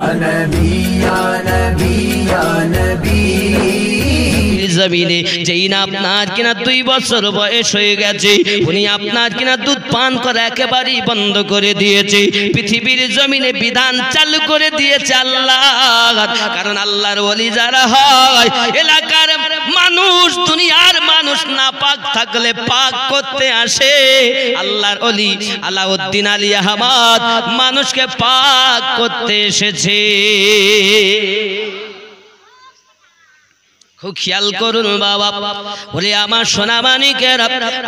Anabi, Anabi, Anabi. জমিনে যেই না আপনার কিনা দুই বছর বয়স হয়ে গেছে উনি আপনার কিনা দুধ পান করা একেবারেই বন্ধ করে দিয়েছে পৃথিবীর জমিনে বিধান চালু করে দিয়েছে আল্লাহ কারণ আল্লাহর ওলি যারা হয় এলাকার মানুষ দুনিয়ার মানুষ না পাক থাকলে পাক করতে আসে আল্লাহর অলি আলাউদ্দিন আলী আহমদ মানুষকে পাক করতে এসেছে করুন বাবা বলে আমার সোনা মানিকের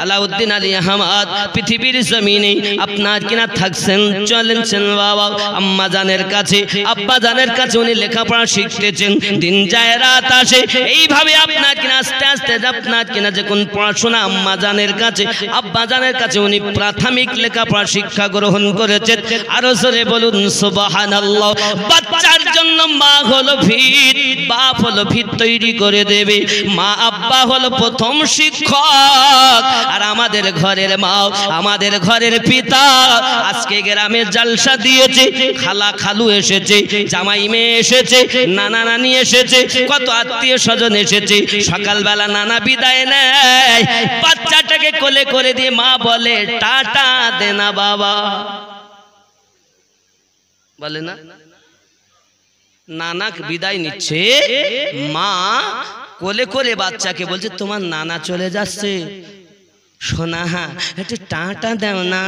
আলাউদ্দিন আলী আহমদ পৃথিবীর জমিনে আপনার কিনা থাকছেন বাবা আম্মা জানের কাছে আব্বা জানের কাছে উনি লেখাপড়া শিখতেছেন দিন যায় রাত আসে এইভাবে আপনার কিনা আস্তে আস্তে আপনার কিনা যে কোন পড়াশোনা আম্মা জানের কাছে আব্বা জানের কাছে উনি প্রাথমিক লেখাপড়া শিক্ষা গ্রহণ করেছেন আরো জোরে বলুন সুবাহান বাচ্চার জন্য মা হলো ভিত বাপ হলো ভিত তৈরি করে করে দেবে মা আব্বা হল প্রথম শিক্ষক আর আমাদের ঘরের মাও আমাদের ঘরের পিতা আজকে গ্রামে জালসা দিয়েছে খালা খালু এসেছে জামাই মেয়ে এসেছে নানা নানি এসেছে কত আত্মীয় স্বজন এসেছে সকালবেলা নানা বিদায় নেয় বাচ্চাটাকে কোলে করে দিয়ে মা বলে টাটা দেনা বাবা বলে না নানাক বিদায় নিচ্ছে মা কোলে কোলে বাচ্চাকে বলছে তোমার নানা চলে যাচ্ছে সোনা একটু টাটা দেও না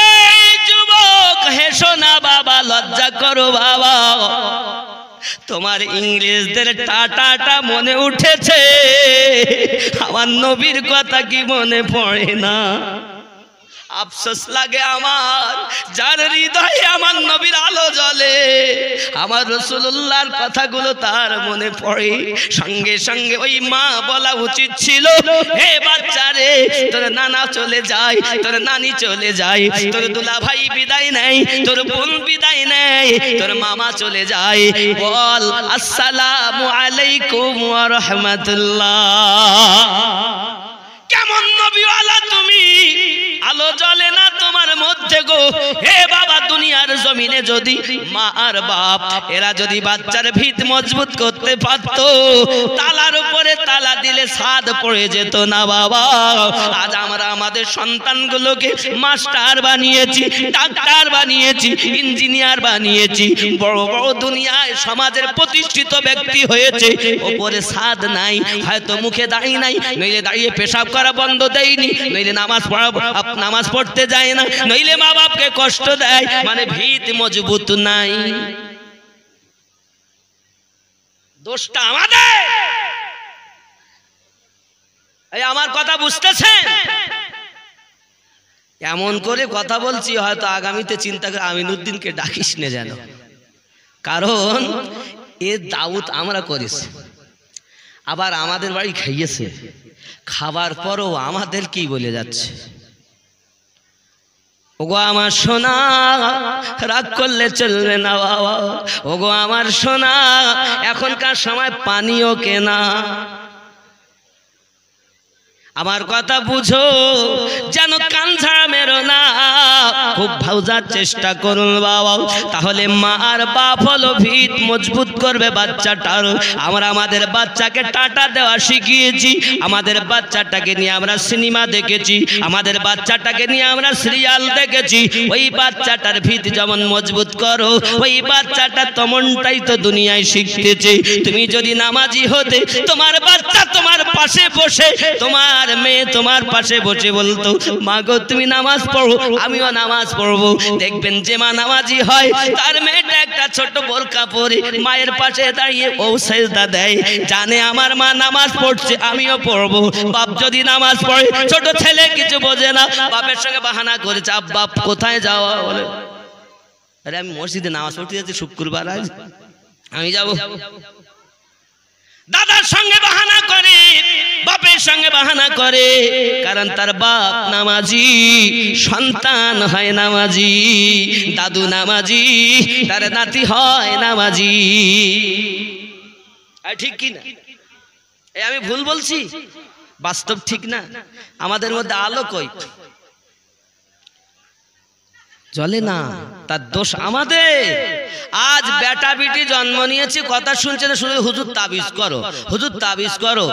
এই যুবক হে সোনা বাবা লজ্জা করো বাবা তোমার ইংরেজদের টাটাটা মনে উঠেছে আমার নবীর কথা কি মনে পড়ে না আফসোস লাগে আমার যার হৃদয়ে আমার নবীর আলো জ্বলে আমার রসুল্লাহর কথাগুলো তার মনে পড়ে সঙ্গে সঙ্গে ওই মা বলা উচিত ছিল হে রে তোর নানা চলে যায় তোর নানি চলে যায় তোর দুলা ভাই বিদায় নেয় তোর বোন বিদায় নেয় তোর মামা চলে যায় বল আসসালামু আলাইকুম ওয়া রাহমাতুল্লাহ কেমন নবীওয়ালা তুমি আলো জ্বলে না তোমার মধ্যে গো হে বাবা দুনিয়ার জমিনে যদি মা আর বাপ এরা যদি বাচ্চার ভিত মজবুত করতে পারত তালার উপরে তালা দিলে স্বাদ পড়ে যেত না বাবা আজ আমরা আমাদের সন্তানগুলোকে মাস্টার বানিয়েছি ডাক্তার বানিয়েছি ইঞ্জিনিয়ার বানিয়েছি বড় বড় দুনিয়ায় সমাজের প্রতিষ্ঠিত ব্যক্তি হয়েছে ওপরে স্বাদ নাই হয়তো মুখে দাঁড়িয়ে নাই নইলে দাঁড়িয়ে পেশাব করা বন্ধ দেয়নি নইলে নামাজ পড়া নামাজ পড়তে যায় না নইলে মা বাপকে কষ্ট দেয় মানে ভীত মজবুত নাই দোষটা আমাদের এই আমার কথা বুঝতেছেন এমন করে কথা বলছি হয়তো আগামীতে চিন্তা করে আমিনুদ্দিনকে ডাকিস নে যেন কারণ এ দাউদ আমরা করেছি আবার আমাদের বাড়ি খাইয়েছে খাবার পরও আমাদের কি বলে যাচ্ছে ওগো আমার সোনা রাগ করলে চলবে না বাবা ওগো আমার সোনা এখনকার সময় পানীয় কেনা আমার কথা বুঝো যেন কান ছাড়া মেরো না খুব ভাউজার চেষ্টা করুন বাবা তাহলে মা আর বাপ হলো ভিত মজবুত করবে বাচ্চাটার আমরা আমাদের বাচ্চাকে টাটা দেওয়া শিখিয়েছি আমাদের বাচ্চাটাকে নিয়ে আমরা সিনেমা দেখেছি আমাদের বাচ্চাটাকে নিয়ে আমরা সিরিয়াল দেখেছি ওই বাচ্চাটার ভিত যেমন মজবুত করো ওই বাচ্চাটা তেমনটাই তো দুনিয়ায় শিখতেছে তুমি যদি নামাজি হতে তোমার বাচ্চা তোমার পাশে বসে তোমার আমার মেয়ে তোমার পাশে বসে বলতো মা গো তুমি নামাজ পড়ো আমিও নামাজ পড়বো দেখবেন যে মা নামাজি হয় তার মেয়েটা একটা ছোট বোরকা পরে মায়ের পাশে দাঁড়িয়ে ও সেজদা দেয় জানে আমার মা নামাজ পড়ছে আমিও পড়বো বাপ যদি নামাজ পড়ে ছোট ছেলে কিছু বোঝে না বাপের সঙ্গে বাহানা করেছে বাপ কোথায় যাওয়া বলে আরে আমি মসজিদে নামাজ পড়তে যাচ্ছি শুক্রবার আজ আমি যাবো দাদার সঙ্গে বাহানা করে বাপের সঙ্গে বাহানা করে কারণ তার বাপ নামাজি সন্তান হয় নামাজি দাদু নামাজি তার নাতি হয় নামাজি ঠিক কি না আমি ভুল বলছি বাস্তব ঠিক না আমাদের মধ্যে আলো কয় জলে না তার দোষ আমাদের আজ বেটা বিটি জন্ম নিয়েছে কথা শুনছে না শুনে হুজুর তাবিজ করো হুজুর তাবিজ করো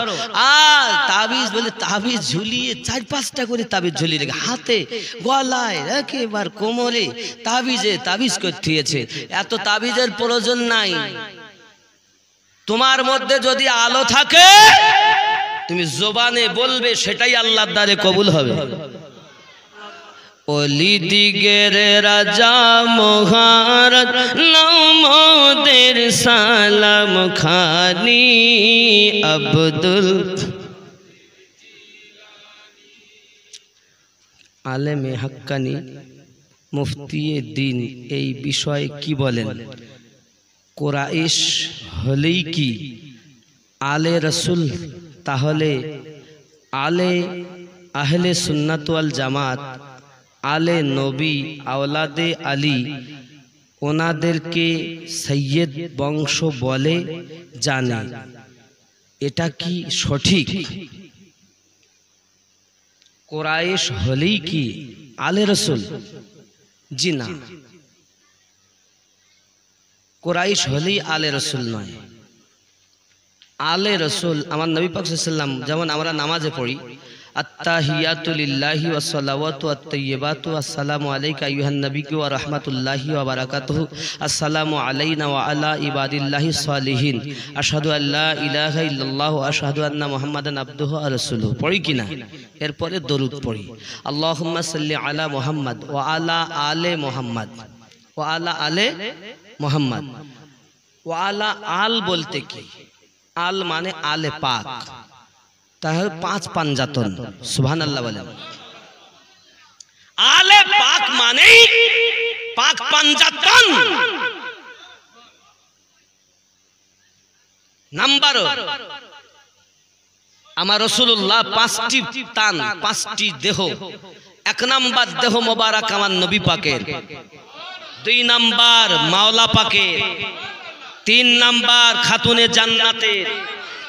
আর তাবিজ বলে তাবিজ ঝুলিয়ে চার পাঁচটা করে তাবিজ ঝুলিয়ে রেখে হাতে গলায় একেবার কোমরে তাবিজে তাবিজ করতেছে এত তাবিজের প্রয়োজন নাই তোমার মধ্যে যদি আলো থাকে তুমি জোবানে বলবে সেটাই আল্লাহর দ্বারে কবুল হবে অলি দিগের রাজা মোহারত নমোদের সালাম খানি আব্দুল আলেমে হাক্কানি মুফতিয়ে দিন এই বিষয়ে কি বলেন কোরাইশ হলেই কি আলে রসুল তাহলে আলে আহলে সুন্নাতওয়াল জামাত আলে নবী আওলাদে আলী ওনাদেরকে সৈয়দ বংশ বলে জানে এটা কি সঠিক কোরায়েশ হলেই কি আলে রসুল জি না কোরাইশ হলেই আলে রসুল নয় আলে রসুল আমার নবী পাক সাল্লাম যেমন আমরা নামাজে পড়ি আত্তাহিয়াতুলিল্লাহি ওয়া সালাওয়াতু আত-তাইয়্যিবাতু আসসালামু আলাইকা আইয়ুহান নাবিয়্যু ওয়া রাহমাতুল্লাহি ওয়া বারাকাতুহু আসসালামু আলাইনা ওয়া আলা ইবাদিল্লাহিস সালিহিন আশহাদু আল্লা ইলাহা ইল্লাল্লাহু আশহাদু আন্না মুহাম্মাদান আবদুহু ওয়া রাসূলুহু পড়ি কিনা এরপরে দরুদ পড়ি আল্লাহুম্মা সাল্লি আলা মুহাম্মাদ ওয়া আলা আলে মুহাম্মাদ ওয়া আলা আলে মুহাম্মাদ ওয়া আলা আল বলতে কি আল মানে আলে পাক তাহলে পাঁচ পাঞ্জাতন সুহান আল্লাহ বলেন আলে পাক মানেই পাক পাঞ্জাতন নাম্বার আমার রসুল্লাহ পাঁচটি তান পাঁচটি দেহ এক নাম্বার দেহ মোবারক আমার নবী পাকের দুই নাম্বার মাওলা পাকের তিন নাম্বার খাতুনে জান্নাতের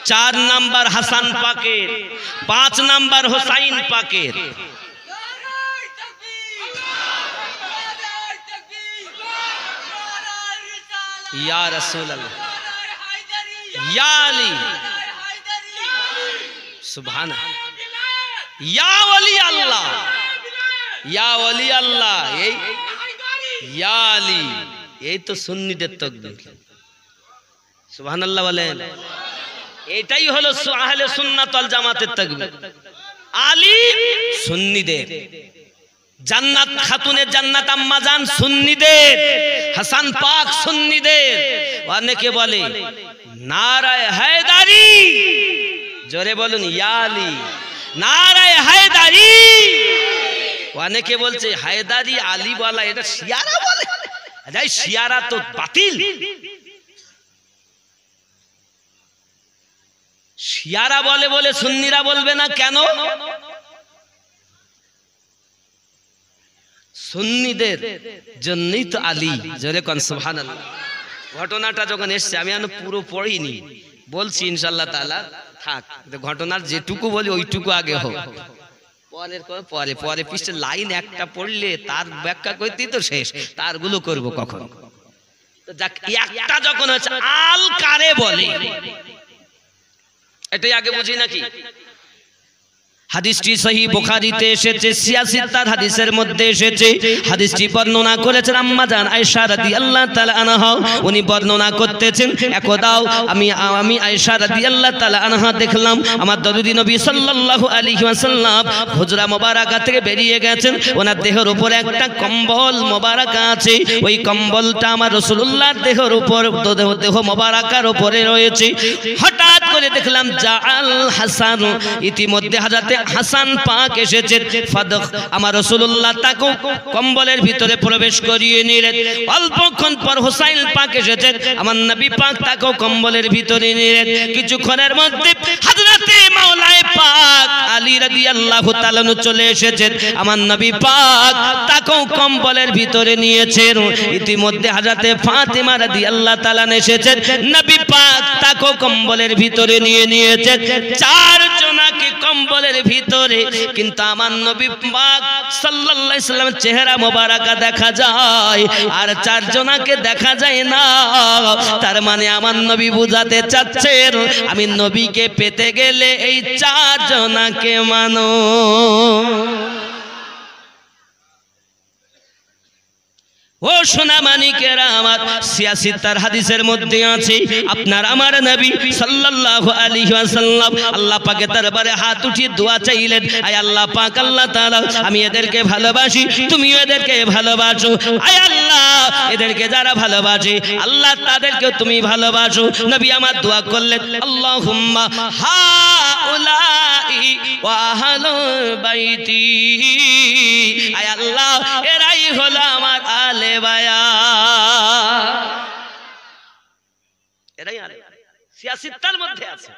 चार नंबर हसन पकेर पांच नंबर हुसैन पकेर या रसूल या अली सुबहान या वली अल्लाह या वली अल्लाह या अली यही तो सुननी दे तक सुबहान अल्लाह वाले এটাই হলো আহলে সুন্নাতল জামাতের তাকবীর আলী সুন্নিদের জান্নাত খাতুনের জান্নাত আম্মা জান সুন্নিদের হাসান পাক সুন্নিদের অনেকে বলে নারায় হায়দারি জোরে বলুন ইয়ালি নারায় হায়দারি অনেকে বলছে হায়দারি আলী বলা এটা শিয়ারা বলে যাই শিয়ারা তো বাতিল শিয়ারা বলে বলে সুন্নিরা বলবে না কেন সুন্নিদের জন্যই তো আলী জোরে কন সুহান ঘটনাটা যখন এসছে আমি এখন পুরো পড়িনি বলছি ইনশাল্লাহ তালা থাক ঘটনার যেটুকু বলি ওইটুকু আগে হোক পরের পরে পরে পিছনে লাইন একটা পড়লে তার ব্যাখ্যা করতেই তো শেষ তারগুলো করব কখন তো যাক একটা যখন হচ্ছে আল কারে বলে এটাই আগে বুঝি নাকি হাদিসটি সহি বুখারিতে এসেছে সিয়াসিত্তার হাদিসের মধ্যে এসেছে হাদিসটি বর্ণনা করেছেন আম্মা জান আয়েশা রাদিয়াল্লাহু তাআলা আনহা উনি বর্ণনা করতেছেন একদাও আমি আমি আয়েশা রাদিয়াল্লাহু তাআলা আনহা দেখলাম আমার দরুদি নবী সাল্লাল্লাহু আলাইহি ওয়াসাল্লাম হুজরা মোবারকা থেকে বেরিয়ে গেছেন ওনার দেহের উপরে একটা কম্বল মোবারকা আছে ওই কম্বলটা আমার রাসূলুল্লাহর দেহের উপর দেহ মোবারকার উপরে রয়েছে হঠাৎ করে দেখলাম জাআল হাসান ইতিমধ্যে হাজাতে হাসান পাক এসেছে ফাদক আমার রসুল্লাহ তাকে কম্বলের ভিতরে প্রবেশ করিয়ে নিলেন অল্পক্ষণ পর হোসাইন পাক এসেছে আমার নবী পাক তাকে কম্বলের ভিতরে নিলেন কিছুক্ষণের মধ্যে হাজরাতে মাওলায় পাক আলী চলে এসেছেন আমার নবী পাক কম্বলের ভিতরে নিয়েছেন ইতিমধ্যে হাজরাতে ফাতেমা রাদিয়াল্লাহু এসেছেন নবী পাক তাকে কম্বলের ভিতরে নিয়ে নিয়েছেন চার কম্বলের ভিতরে কিন্তু আমার নবী পাক সাল্লাল্লাহু আলাইহি সাল্লামের চেহারা মোবারকা দেখা যায় আর চারজনাকে দেখা যায় না তার মানে আমার নবী বুঝাতে চাচ্ছেন আমি নবীকে পেতে গেলে এই চারজনাকে মানো ও সোনা মানিকের আমার সিয়াসি তার হাদিসের মধ্যে আছে আপনার আমার নবী সাল্লাল্লাহু আলাইহি ওয়াসাল্লাম আল্লাহ পাকের দরবারে হাত উঠিয়ে দোয়া চাইলেন আয় আল্লাহ পাক আল্লাহ তাআলা আমি এদেরকে ভালোবাসি তুমিও এদেরকে ভালোবাসো আয় আল্লাহ এদেরকে যারা ভালোবাসে আল্লাহ তাদেরকে তুমি ভালোবাসো নবী আমার দোয়া করলেন আল্লাহুম্মা হা উলাই ওয়াহাল বাইতি আয় আল্লাহ এরাই হলো আমার আলে বায়া এরাই সিয়াসিত্তার মধ্যে আছে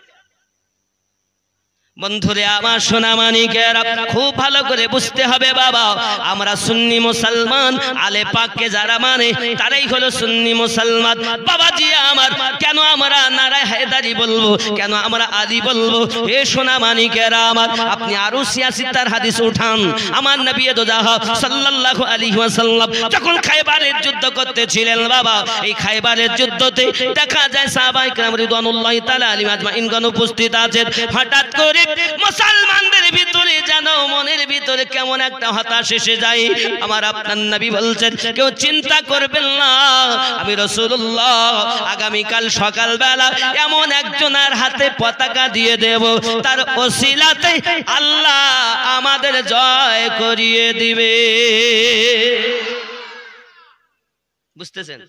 বন্ধুরে আমার সোনা মানিকের খুব ভালো করে বুঝতে হবে বাবা আমরা সুন্নি মুসলমান আলে পাককে যারা মানে তারাই হলো সুন্নি মুসলমান বাবাজি আমার কেন আমরা নারায় হায়দারি বলবো কেন আমরা আদি বলবো এ সোনা মানিকের আমার আপনি আরো সিয়াসি তার হাদিস উঠান আমার নবী দোজাহ সাল্লাহ আলী ওয়াসাল্লাম যখন খাইবারের যুদ্ধ করতে ছিলেন বাবা এই খাইবারের যুদ্ধতে দেখা যায় সাহাবাই রামরিদানুল্লাহ তালা আলী মাজমা ইনগণ উপস্থিত আছেন হঠাৎ করে মুসলমানদের ভিতরে যেন মনের ভিতরে কেমন একটা হতাশ এসে যায় আমার আপনার নবী বলছেন কেউ চিন্তা করবেন না আমি রসুল্লাহ আগামীকাল সকালবেলা এমন একজনের হাতে পতাকা দিয়ে দেব তার ওসিলাতে আল্লাহ আমাদের জয় করিয়ে দিবে বুঝতেছেন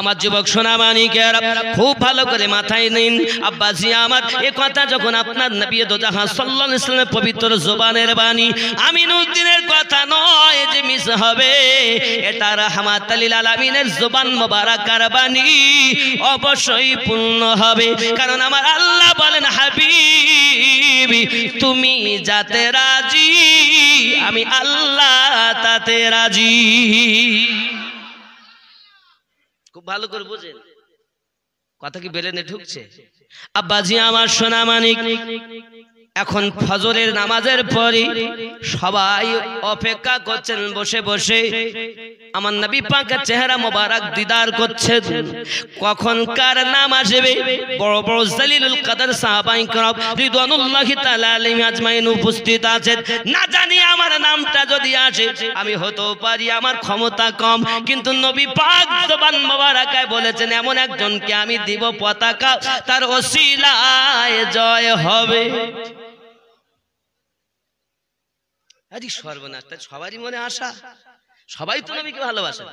আমার যুবক সোনা মানিকের খুব ভালো করে মাথায় নিন আব্বাজি আমার এ কথা যখন আপনার নবী দোজাহান সাল্লাল্লাহু আলাইহি ইসলামের পবিত্র জোবানের বাণী আমিনউদ্দিনের কথা নয় যে মিস হবে এটা রাহমাতালিল আলামিনের জোবান মোবারকার বাণী অবশ্যই পূর্ণ হবে কারণ আমার আল্লাহ বলেন হাবিবি তুমি যাতে রাজি আমি আল্লাহ তাতে রাজি ভালো করে বোঝেন কথা কি বেলেনে ঢুকছে আব্বাজি আমার সোনা মানিক এখন ফজরের নামাজের পরে সবাই অপেক্ষা করছেন বসে বসে আমার নবী পাকের চেহারা মোবারক দিদার করছেন কখন কার নাম আসবে বড় বড় জালিলুল কাদের সাহাবাই করব রিদওয়ানুল্লাহি তাআলা আলাইহি আজমাইন উপস্থিত আছেন না জানি আমার নামটা যদি আসে আমি হতেও পারি আমার ক্ষমতা কম কিন্তু নবী পাক জবান মোবারকায় বলেছেন এমন একজনকে আমি দিব পতাকা তার ওসিলায় জয় হবে আজকে সর্বনাশ তাই সবারই মনে আশা সবাই তো নবীকে ভালোবাসে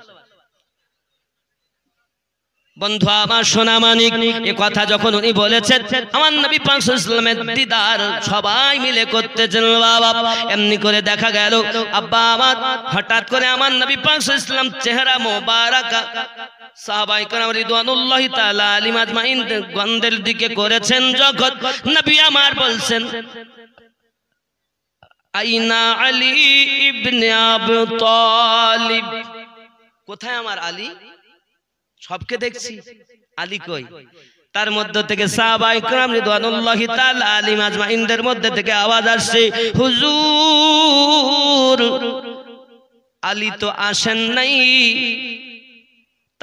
বন্ধু আমার সোনা মানিক এ কথা যখন উনি বলেছেন আমার নবী পাঁচশোলামের দিদার সবাই মিলে করতেছেন বাবা এমনি করে দেখা গেল আব্বা আমার হঠাৎ করে আমার নবী পাঁচশো ইসলাম চেহারা মোবারকা সাহাবাই কারাম রিদওয়ানুল্লাহি তাআলা আলিম আজমাইন গন্ধের দিকে করেছেন জগৎ নবী আমার বলছেন আইনা আলী ইবনে আবু তালিব কোথায় আমার আলী সবকে দেখছি আলী কই তার মধ্য থেকে সাহাবাই کرام রিদওয়ানুল্লাহি তাআলা আলিম আজমাইনদের মধ্যে থেকে আওয়াজ আসছে হুজুর আলী তো আসেন নাই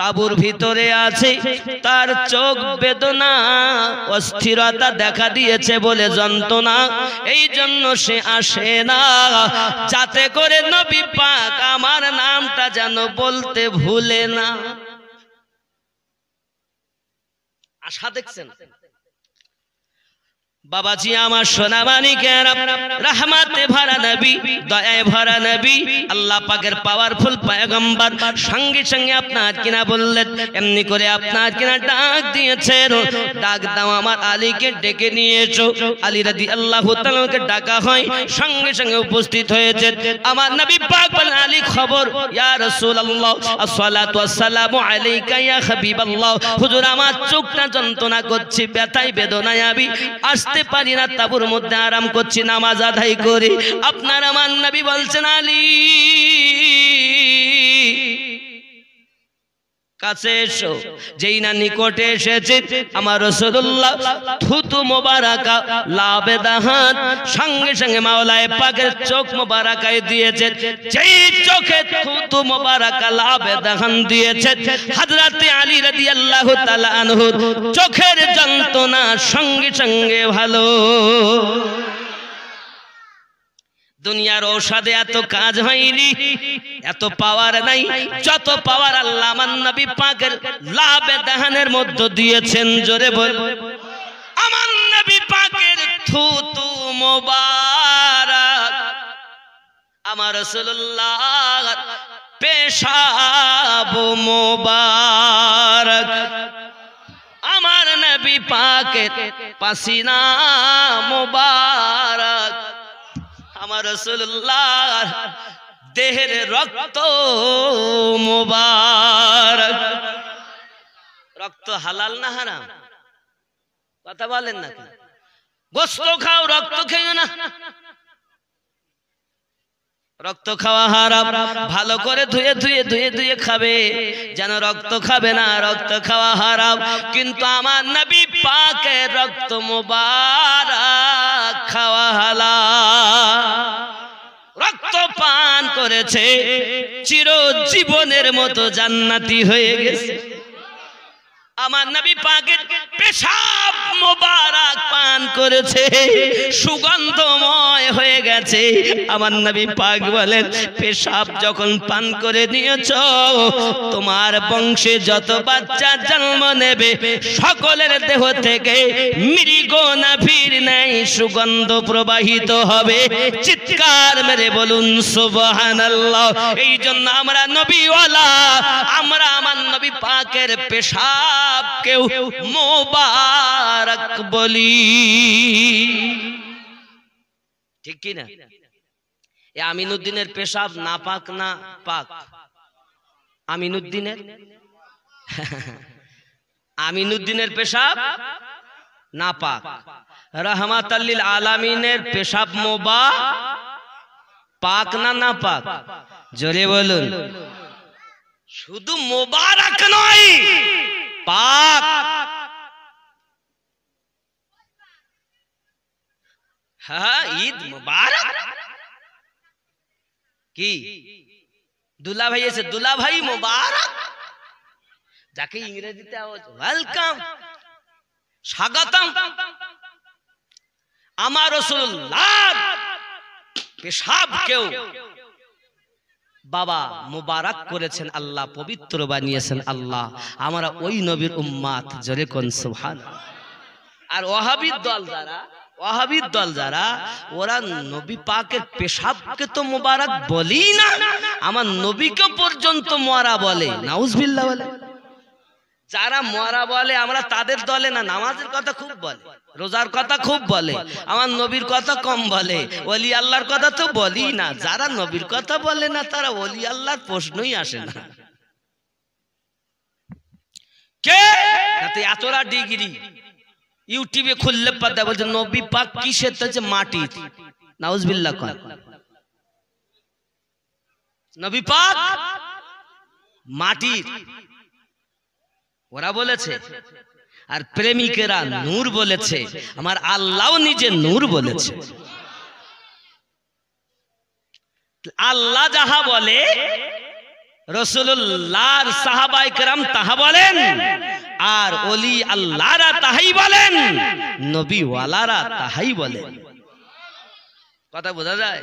তাবুর ভিতরে আছে তার চোখ বেদনা অস্থিরতা দেখা দিয়েছে বলে যন্ত্রণা এই জন্য সে আসে না যাতে করে নবী পাক আমার নামটা যেন বলতে ভুলে না আশা দেখছেন বাবাজি আমার সোনা ভরা নবী দয়ায় ভরা নবী আল্লাহ পাকের সঙ্গে সঙ্গে আপনার কিনা বললেন এমনি করে আপনার কিনা ডাক দিয়েছে ডাক দাও আমার আলীকে ডেকে নিয়েছো আলী রাদি আল্লাহ তালকে ডাকা হয় সঙ্গে সঙ্গে উপস্থিত হয়েছে আমার নবী পাক বলেন আলী খবর ইয়া রাসূলুল্লাহ আসসালাতু আসসালামু আলাইকা ইয়া হাবিবাল্লাহ হুজুর আমার চোখটা যন্ত্রণা করছে ব্যথায় বেদনায় আমি আসতে হাঁটতে পারি না তাবুর মধ্যে আরাম করছি নামাজ আদায় করি আপনার আমার নবী বলছেন আলী কাছে এসো যেই না নিকটে এসেছে আমার রসদুল্লাহ থুতু মোবারাকা লাভে দাহাত সঙ্গে সঙ্গে মাওলায় পাকের চোখ মোবারাকায় দিয়েছে যেই চোখে থুতু মোবারাকা লাভে দাহান দিয়েছে হযরতে আলী রাদিয়াল্লাহু তাআলা আনহু চোখের যন্ত্রণা সঙ্গে সঙ্গে ভালো দুনিয়ার ঔষধে এত কাজ হয়নি এত পাওয়ার নাই যত পাওয়ার আল্লাহ আমার নবী পাকের লাভে দাহানের মধ্য দিয়েছেন জোরে বল আমার নবী পাকের থুতু মোবারক আমার রসুল্লাহ পেশাব মোবারক আমার নবী পাকের পাসিনা মোবারক আমার রসুল্লাহ দেহের রক্ত মোবারক রক্ত হালাল না হারাম কথা বলেন না গোস্ত খাও রক্ত খেয়ে না রক্ত খাওয়া হারাম ভালো করে ধুয়ে ধুয়ে ধুয়ে ধুয়ে খাবে যেন রক্ত খাবে না রক্ত খাওয়া হারাম কিন্তু আমার নবী পাকে রক্ত মোবারক খাওয়া হালা রক্ত পান করেছে চির জীবনের মতো জান্নাতি হয়ে গেছে আমার নবী পাকের পেশাব মোবারক পান করেছে সুগন্ধময় হয়ে গেছে আমার নবী পাক বলেন পেশাব যখন পান করে দিয়েছ তোমার বংশে যত বাচ্চা জন্ম নেবে সকলের দেহ থেকে মৃগ ফির নাই সুগন্ধ প্রবাহিত হবে চিৎকার মেরে বলুন সুবহানাল্লাহ এই জন্য আমরা নবীওয়ালা আমরা আমার নবী পাকের পেশাব কেউ মোবারক বলি ঠিক কি না এ আমিনুদ্দিনের পেশাব না পাক না পাক আমিনুদ্দিনের আমিনুদ্দিনের পেশাব না পাক রহমাত আলামিনের পেশাব মোবা পাক না না পাক জোরে বলুন শুধু মোবারক নয় পাক হ্যাঁ ঈদ মুবারক কি দুলা ভাই এসে দুলা ভাই মুবারক যাকে ইংরেজিতে ওয়েলকাম স্বাগতম আমার রসুল্লাহ পেশাব কেউ বাবা মুবারক করেছেন আল্লাহ পবিত্র বানিয়েছেন আল্লাহ আমরা ওই নবীর উম্মাত জোরে কোন সুহান আর ওহাবির দল যারা ওহাবির দল যারা ওরা নবী পাকের পেশাবকে তো মোবারক বলি না আমার নবীকে পর্যন্ত মোয়ারা বলে নাউজবিল্লা বলে যারা মরা বলে আমরা তাদের দলে না নামাজের কথা খুব বলে রোজার কথা খুব বলে আমার নবীর কথা কম বলে অলি আল্লাহর কথা তো বলি না যারা নবীর কথা বলে না তারা অলি আল্লাহর প্রশ্নই আসে না কে ডিগ্রি খুললে বলছে নবী পাক কিসের মাটির মাটির ওরা বলেছে আর প্রেমিকেরা নূর বলেছে আমার আল্লাহ নিজে নূর বলেছে আল্লাহ যাহা বলে রসুল্লাহ সাহাবাই কেরাম তাহা বলেন আর অলি আল্লাহরা তাহাই বলেন নবীওয়ালারা তাহাই বলেন কথা বোঝা যায়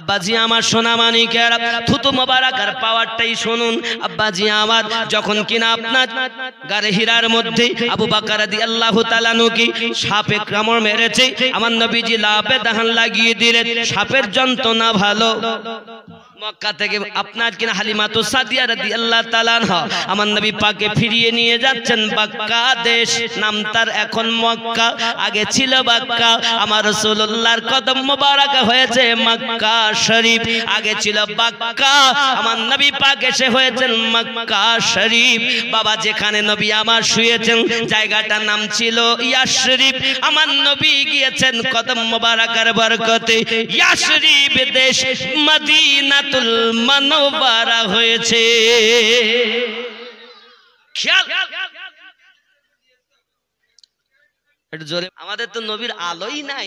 আব্বাজি আমার সোনা মানিকের থুতু মোবারকার পাওয়ারটাই শুনুন আব্বাজি আমার যখন কিনা আপনার গারে হীরার মধ্যে আবু বাকার দি আল্লাহ তালানুকি সাপে কামড় মেরেছে আমার নবীজি লাপে দাহান লাগিয়ে দিলেন সাপের যন্ত্রণা ভালো মক্কা থেকে আপনার কিনা সাদিয়া আমার নবী পাকে ফিরিয়ে নিয়ে যাচ্ছেন বাক্কা দেশ নাম তার এখন মক্কা আগে ছিল বাক্কা আমার কদম মোবারক হয়েছে মক্কা শরীফ আগে ছিল বাক্কা আমার নবী পাক এসে হয়েছেন মক্কা শরীফ বাবা যেখানে নবী আমার শুয়েছেন জায়গাটার নাম ছিল ইয়া শরীফ আমার নবী গিয়েছেন কদম মোবারকার বরকতে ইয়া শরীফ দেশ মদিনা মদিনাতুল মানবারা হয়েছে জোরে আমাদের তো নবীর আলোই নাই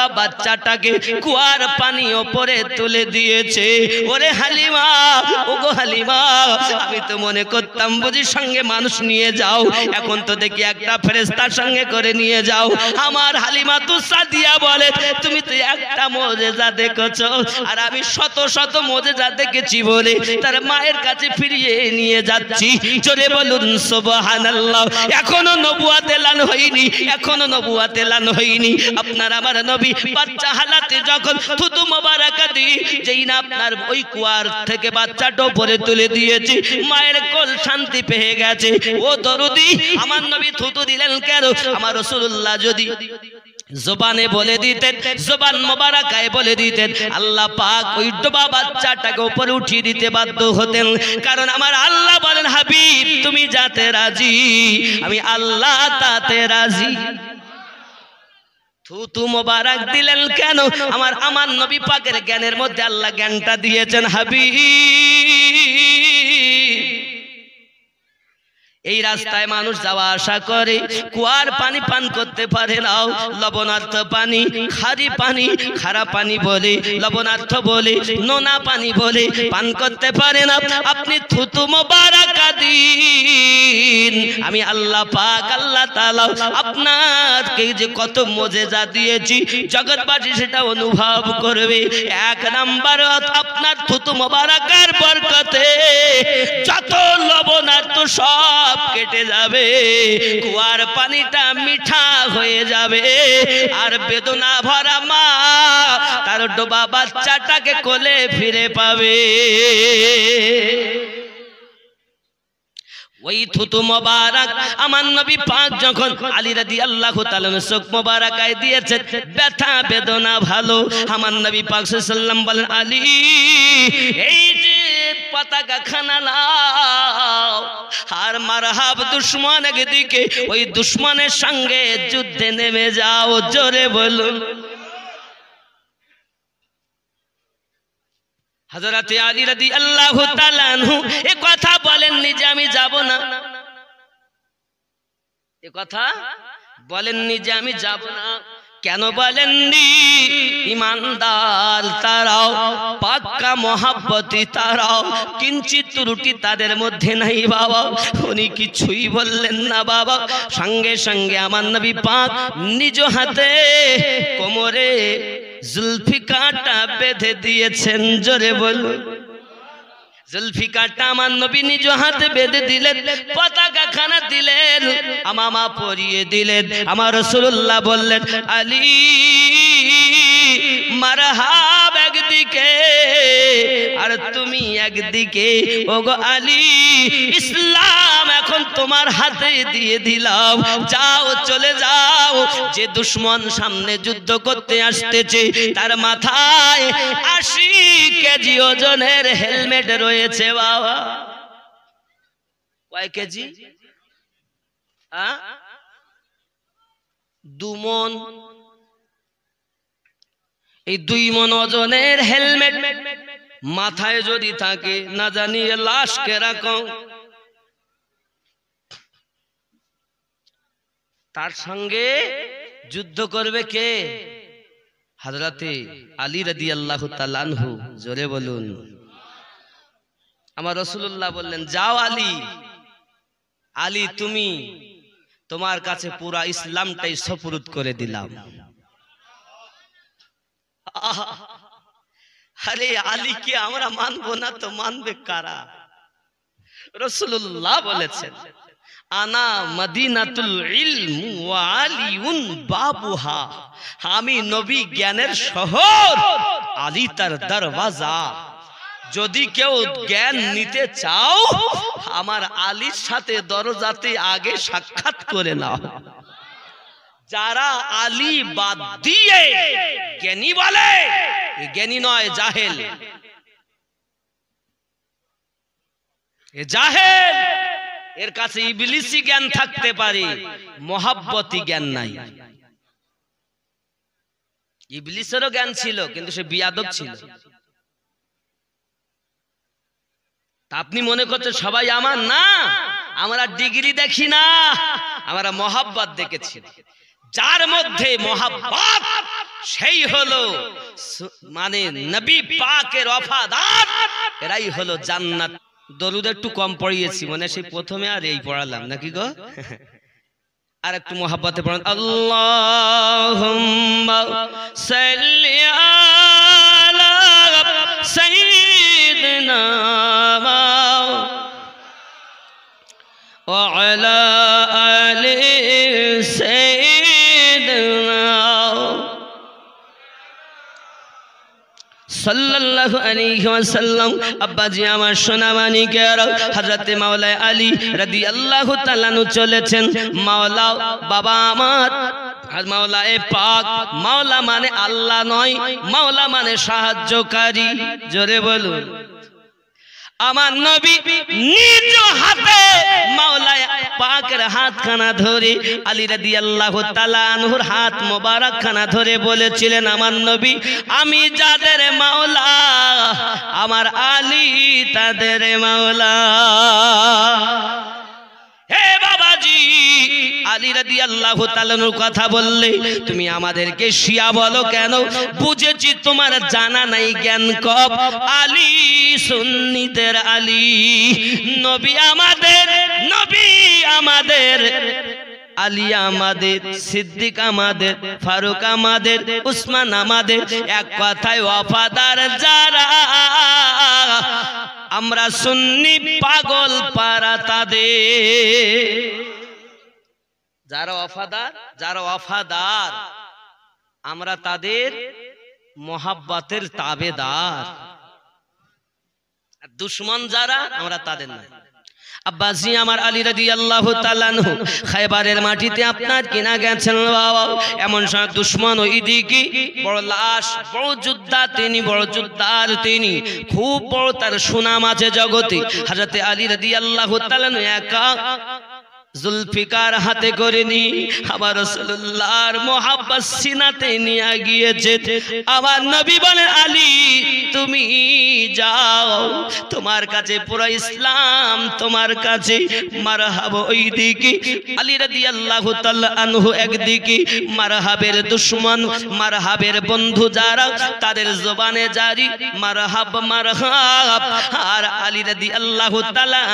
বাবা বাচ্চাটাকে কুয়ার পানি ওপরে তুলে দিয়েছে ওরে হালিমা ওগো হালিমা আমি তো মনে করতাম বুঝি সঙ্গে মানুষ নিয়ে যাও এখন তো দেখি একটা ফেরেস্তার সঙ্গে করে নিয়ে যাও আমার হালিমা তু সাদিয়া বলে তুমি তো একটা মজে যা দেখেছো আর আমি শত শত মজে যা দেখেছি বলে তার মায়ের কাছে ফিরিয়ে নিয়ে যাচ্ছি চলে বলুন সোবাহানাল্লাহ এখনো নবুয়াতে লান হইনি এখনো নবুয়াতে লান হইনি আপনার আমার নবী বাচ্চা হালাতে যখন থুতু মোবারকা দিই যেই না আপনার ওই কুয়ার থেকে বাচ্চাটা উপরে তুলে দিয়েছি মায়ের কোল শান্তি পেয়ে গেছে ও দরুদি আমার নবী থুতু দিলেন কেন আমার রসুল্লাহ যদি জোবানে বলে দিতেন জোবান মোবারকায় বলে দিতেন আল্লাহ পাক ওই ডোবা বাচ্চাটাকে উপরে উঠিয়ে দিতে বাধ্য হতেন কারণ আমার আল্লাহ বলেন হাবিব তুমি যাতে রাজি আমি আল্লাহ তাতে রাজি থুতু মোবারক দিলেন কেন আমার আমার নবী পাকের জ্ঞানের মধ্যে আল্লাহ জ্ঞানটা দিয়েছেন হাবিব এই রাস্তায় মানুষ যাওয়া আসা করে কুয়ার পানি পান করতে পারে নাও লবণার্থ পানি খারি পানি খারা পানি বলে লবণার্থ বলে নোনা পানি বলে পান করতে পারে না আপনি থুতু মোবারকা দিন আমি আল্লাহ পাক আল্লাহ তাআলা আপনাকে যে কত যা দিয়েছি জগৎবাসী সেটা অনুভব করবে এক নাম্বার আপনার থুতু মোবারকার বরকতে যত লবণার্থ সব সব কেটে যাবে কুয়ার পানিটা মিঠা হয়ে যাবে আর বেদনা ভরা মা তার ডোবা বাচ্চাটাকে কোলে ফিরে পাবে ওই থুতু মোবারক আমার নবী পাক যখন আলী রাদি আল্লাহ চোখ মোবারক মোবারকায় দিয়েছে ব্যথা বেদনা ভালো আমার নবী পাক সাল্লাম বলেন আলী এই যে পতাকা খানা নাও আর মারহাব দুশ্মন একদিকে ওই দুশ্মনের সঙ্গে যুদ্ধে নেমে যাও জোরে বলুন হজরতে আলী রাদি আল্লাহ এ কথা বলেননি যে আমি যাব না এ কথা বলেননি যে আমি যাব না কেন বলেননি ইমানদার তারাও পাক্কা মহাব্বতী তারাও কিঞ্চিত ত্রুটি তাদের মধ্যে নাই বাবা উনি কিছুই বললেন না বাবা সঙ্গে সঙ্গে আমার নবী পাক নিজ হাতে কোমরে জুলফি কাটা বেঁধে দিয়েছেন জোরে বলুন আমার নবী হাতে বেঁধে দিলেন পতাকা দিলেন পরিয়ে দিলেন আমার রসুল্লাহ বললেন আলী মারহাব একদিকে আর তুমি একদিকে ওগো আলী ইসলাম এখন তোমার হাতে দিয়ে দিলাম যাও চলে যাও যে দুশ্মন সামনে যুদ্ধ করতে আসতেছে তার মাথায় আশি কেজি ওজনের হেলমেট রয়েছে বাবা কয় কেজি দুমন এই দুই মন ওজনের হেলমেট মাথায় যদি থাকে না জানি লাশ কেরকম তার সঙ্গে যুদ্ধ করবে কে হাজরাতে আলী রাদি আল্লাহ তালানহু জোরে বলুন আমার রসুল্লাহ বললেন যাও আলী আলী তুমি তোমার কাছে পুরা ইসলামটাই সফরুত করে দিলাম আরে আলীকে আমরা মানব না তো মানবে কারা রসুল্লাহ বলেছেন আনা মদিনাতুল ইলম ওয়া আলিউন বাবুহা আমি নবী জ্ঞানের শহর আলী তার দরওয়াজা যদি কেউ জ্ঞান নিতে চাও আমার আলীর সাথে দরজাতে আগে সাক্ষাৎ করে নাও যারা আলী বাদ দিয়ে জ্ঞানী বলে জ্ঞানী নয় জাহেল জাহেল এর কাছে ইবলিসি জ্ঞান থাকতে পারে মহাব্বতি জ্ঞান নাই ইবলিসেরও জ্ঞান ছিল কিন্তু সে বিয়াদব ছিল তা আপনি মনে করছেন সবাই আমার না আমরা ডিগ্রি দেখি না আমরা মহাব্বত দেখেছি যার মধ্যে মহাব্বত সেই হলো মানে নবী পাকের অফাদার এরাই হলো জান্নাত দরুদ একটু কম পড়িয়েছি মানে সেই প্রথমে আর এই পড়ালাম নাকি গো আর একটু মহাব্বতে পড়ান আল্লাহুম্মা সাল্লি আলা সাইয়্যিদিনা ওয়া আলা আলিহি সাল্লাল্লাহু আলাইহি ওয়াসাল্লাম আব্বাজি আমার সোনা মানিকের হযরত মাওলানা আলী রাদিয়াল্লাহু তাআলা চলেছেন মাওলা বাবা আমার আজ মাওলা এ পাক মাওলা মানে আল্লাহ নয় মাওলা মানে সাহায্যকারী জোরে বলুন আমার নবী নিজ হাতে মাওলায় পাকের হাতখানা ধরে আলী রাদিয়াল্লাহু তাআলা আনহুর হাত মোবারকখানা ধরে বলেছিলেন আমার নবী আমি যাদের মাওলা আমার আলী তাদের মাওলা হে বাবাজি আলী রাদি আল্লাহ তালানোর কথা বললে তুমি আমাদেরকে শিয়া বলো কেন বুঝেছি তোমার জানা নাই জ্ঞান কব আলী সুন্নিদের আলী নবী আমাদের নবী আমাদের আলী আমাদের সিদ্দিক আমাদের ফারুক আমাদের উসমান আমাদের এক কথায় ওয়াফাদার যারা আমরা সুন্নি পাগল পারা তাদের যারা অফাদার যারা অফাদার আমরা তাদের মহাব্বাতের তাবেদার দুশ্মন যারা আমরা তাদের নয় আল্লাহ মাটিতে আপনার গেছেন বাবা এমন লাশ বড় বড় খুব বড় তার সুনাম আছে জগতে হাজার আলী রাজি আল্লাহ জুলফিকার হাতে করে নি আমার রসুল্লাহর মহাব্বাস সিনাতে নিয়ে গিয়েছে আমার নবী বলে আলী তুমি যাও তোমার কাছে পুরো ইসলাম তোমার কাছে মারহাব ওই দিকে আলী রাদি আল্লাহ আনহু একদিকে মারহাবের দুশ্মন মারহাবের বন্ধু যারা তাদের জবানে জারি মারহাব মারহাব আর আলী রাদি আল্লাহ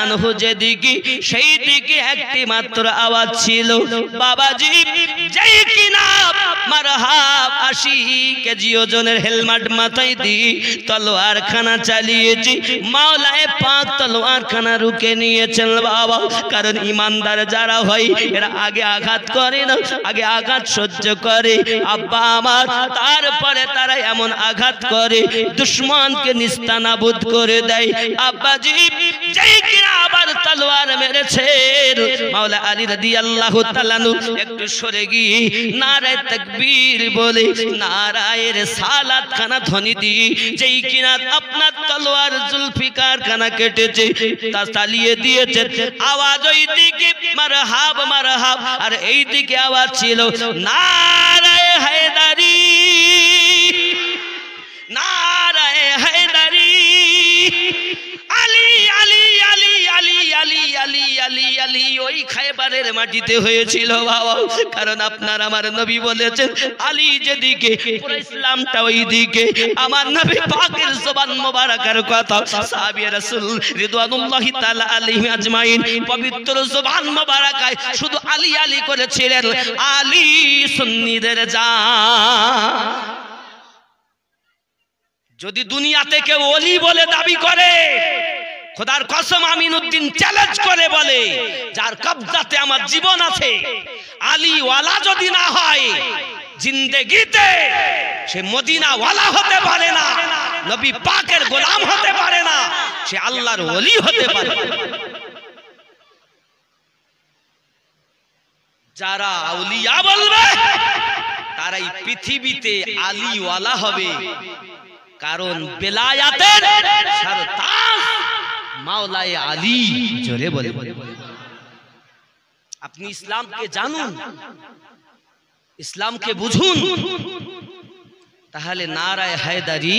আনহু যেদিকে সেই দিকে একটি মাত্র আওয়াজ ছিল বাবাজি যাই কিনা মারহাব আশি কেজি ওজনের হেলমেট মাথায় দি তলোয়ার খানা চালিয়েছি মাওলায় পাঁচ তলোয়ার খানা রুকে নিয়েছেন বাবা কারণ ইমানদার যারা হয় এরা আগে আঘাত করে না আগে আঘাত সহ্য করে আব্বা আমার তারপরে তারা এমন আঘাত করে দুশ্মনকে নিস্তানাবুদ করে দেয় আব্বাজি যেই একবার তলোয়ার মেরেছে মাওলা আলী রাদিয়াল্লাহু তাআলা একটু সরে গিয়ে নারায় তকবীর বলে নারায়ের সালাত খানা ধ্বনি দি যেই কিনা আপনার তলোয়ার জুলফিকার খানা কেটেছে তা চালিয়ে দিয়েছে আওয়াজ ওই দিকে মারহাব মারহাব আর এই দিকে আওয়াজ ছিল নারায় হায়দারি আলী ওই খাইবারের মাটিতে হয়েছিল বাবা কারণ আপনার আমার নবী বলেছেন আলী যেদিকে পুরো ইসলামটা ওই দিকে আমার নবী পাকের জবান মোবারকের কথা সাহাবী রাসূল রিদওয়ানুল্লাহি তাআলা আলাইহি আজমাইন পবিত্র জবান মোবারকায় শুধু আলী আলী করেছিলেন আলী সুন্নিদের যা যদি দুনিয়াতে কেউ অলি বলে দাবি করে খোদার কসম আমিন উদ্দিন চ্যালেঞ্জ করে বলে যার কবজাতে আমার জীবন আছে আলী ওয়ালা যদি না হয় জিন্দেগিতে সে মদিনা ওয়ালা হতে পারে না নবী পাকের গোলাম হতে পারে না সে আল্লাহর ওলি হতে পারে যারা আউলিয়া বলবে তারাই পৃথিবীতে আলী ওয়ালা হবে কারণ বেলায়াতের তার মাওলায় আলী জোরে বলে আপনি ইসলামকে জানুন ইসলামকে বুঝুন তাহলে নারায় হায়দারি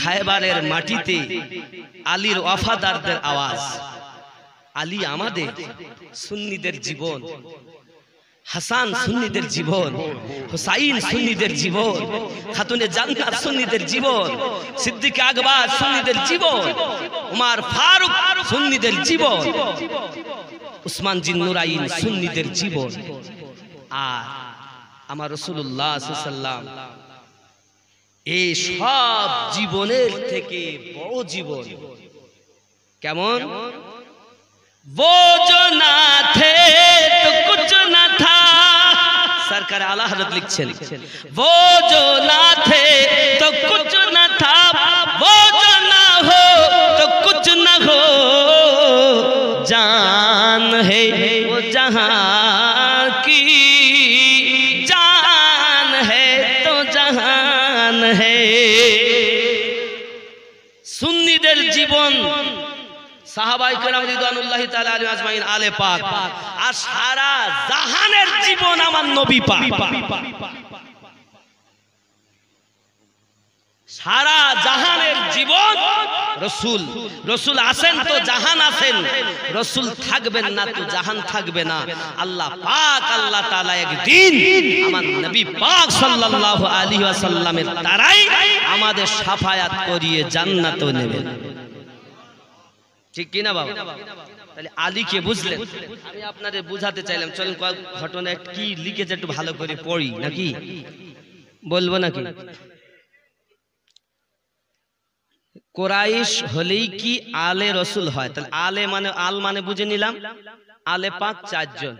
খায়বারের মাটিতে আলীর ওয়াফাদারদের আওয়াজ আলী আমাদের সুন্নিদের জীবন হাসান সুন্নিদের জীবন হুসাইন সুন্নিদের জীবন খাতুনে জান্নাত সুন্নিদের জীবন সিদ্দিক আকবর সুন্নিদের জীবন উমার ফারুক সুন্নিদের জীবন উসমান জিন্নুরাইন সুন্নিদের জীবন আর আমার রসুল্লাহ সাল্লাম এই সব জীবনের থেকে বড় জীবন কেমন বোঝ না থে তো কুচ না সরকার আলা হজরত লিখছেন वो जो ना थे तो कुछ ना था वो जो ना हो तो कुछ ना हो जान है वो जहां की जान है तो जहान है সুন্নিদের জীবন সাহাবাই কেরাম রিদওয়ানুল্লাহি তাআলা আলাইহিম আজমাইন আলে পাক আর সারা জাহানের জীবন আমার নবী পাক সারা জাহানের জীবন রসুল রসুল আছেন তো জাহান আসেন রসুল থাকবেন না তো জাহান থাকবে না আল্লাহ পাক আল্লাহ তাআলা একদিন আমার নবী পাক সাল্লাল্লাহু আলাইহি ওয়াসাল্লামের তারাই আমাদের সাফায়াত করিয়ে জান্নাতও নেবেন ঠিক কিনা বাবা তাহলে আলীকে বুঝলেন আমি আপনাদের বুঝাতে চাইলাম চলেন ঘটনা কি লিখেছে একটু ভালো করে পড়ি নাকি বলবো নাকি কোরাইশ হলেই কি আলে রসুল হয় তাহলে আলে মানে আল মানে বুঝে নিলাম আলে পাঁচ চারজন